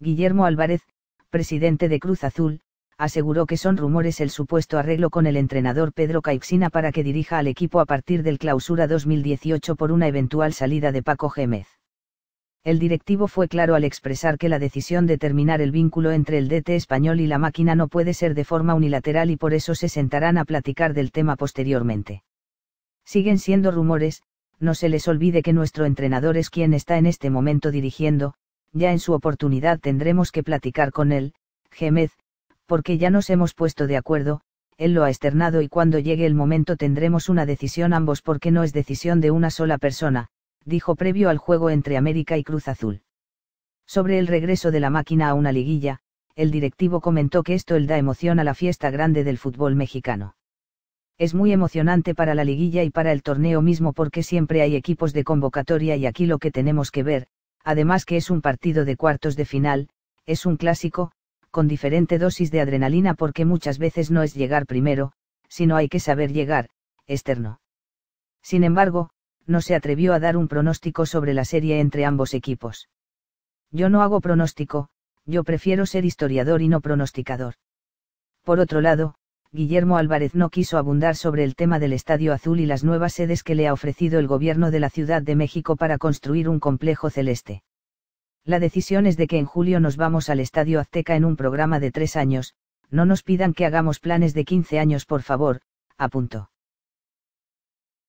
Guillermo Álvarez, presidente de Cruz Azul, aseguró que son rumores el supuesto arreglo con el entrenador Pedro Caixina para que dirija al equipo a partir del clausura 2018 por una eventual salida de Paco Gémez. El directivo fue claro al expresar que la decisión de terminar el vínculo entre el DT español y la máquina no puede ser de forma unilateral y por eso se sentarán a platicar del tema posteriormente. Siguen siendo rumores, no se les olvide que nuestro entrenador es quien está en este momento dirigiendo, ya en su oportunidad tendremos que platicar con él, Gémez, porque ya nos hemos puesto de acuerdo, él lo ha externado y cuando llegue el momento tendremos una decisión ambos porque no es decisión de una sola persona, dijo previo al juego entre América y Cruz Azul. Sobre el regreso de la máquina a una liguilla, el directivo comentó que esto él da emoción a la fiesta grande del fútbol mexicano. Es muy emocionante para la liguilla y para el torneo mismo porque siempre hay equipos de convocatoria y aquí lo que tenemos que ver, además que es un partido de cuartos de final, es un clásico, con diferente dosis de adrenalina porque muchas veces no es llegar primero, sino hay que saber llegar, externo. Sin embargo, no se atrevió a dar un pronóstico sobre la serie entre ambos equipos. Yo no hago pronóstico, yo prefiero ser historiador y no pronosticador. Por otro lado, Guillermo Álvarez no quiso abundar sobre el tema del Estadio Azul y las nuevas sedes que le ha ofrecido el gobierno de la Ciudad de México para construir un complejo celeste. La decisión es de que en julio nos vamos al Estadio Azteca en un programa de tres años, no nos pidan que hagamos planes de 15 años por favor, apuntó.